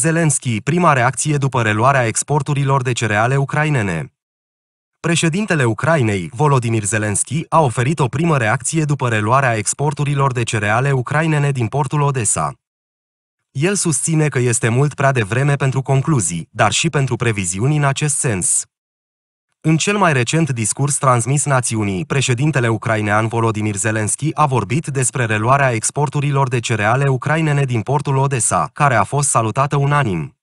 Zelenski, prima reacție după reluarea exporturilor de cereale ucrainene. Președintele Ucrainei, Volodymyr Zelenski, a oferit o primă reacție după reluarea exporturilor de cereale ucrainene din portul Odessa. El susține că este mult prea devreme pentru concluzii, dar și pentru previziuni în acest sens. În cel mai recent discurs transmis națiunii, președintele ucrainean Volodymyr Zelensky a vorbit despre reluarea exporturilor de cereale ucrainene din portul Odessa, care a fost salutată unanim.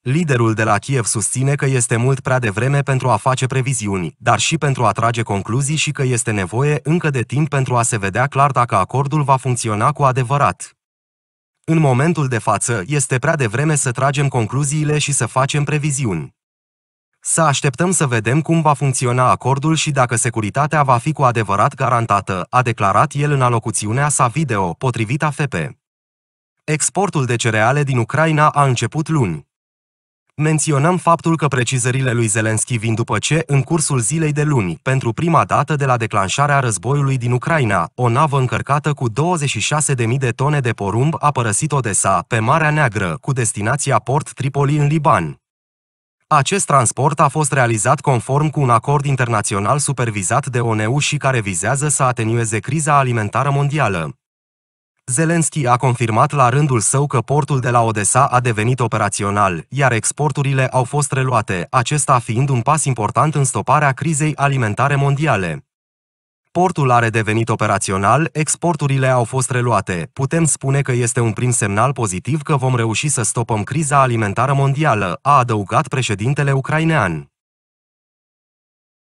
Liderul de la Kiev susține că este mult prea devreme pentru a face previziuni, dar și pentru a trage concluzii și că este nevoie încă de timp pentru a se vedea clar dacă acordul va funcționa cu adevărat. În momentul de față, este prea devreme să tragem concluziile și să facem previziuni. Să așteptăm să vedem cum va funcționa acordul și dacă securitatea va fi cu adevărat garantată, a declarat el în alocuțiunea sa video, potrivit AFP. Exportul de cereale din Ucraina a început luni. Menționăm faptul că precizările lui Zelenski vin după ce, în cursul zilei de luni, pentru prima dată de la declanșarea războiului din Ucraina, o navă încărcată cu 26.000 de tone de porumb a părăsit Odessa, pe Marea Neagră, cu destinația Port Tripoli în Liban. Acest transport a fost realizat conform cu un acord internațional supervizat de ONU și care vizează să atenueze criza alimentară mondială. Zelenski a confirmat la rândul său că portul de la Odessa a devenit operațional, iar exporturile au fost reluate, acesta fiind un pas important în stoparea crizei alimentare mondiale. Portul a redevenit operațional, exporturile au fost reluate. Putem spune că este un prim semnal pozitiv că vom reuși să stopăm criza alimentară mondială, a adăugat președintele ucrainean.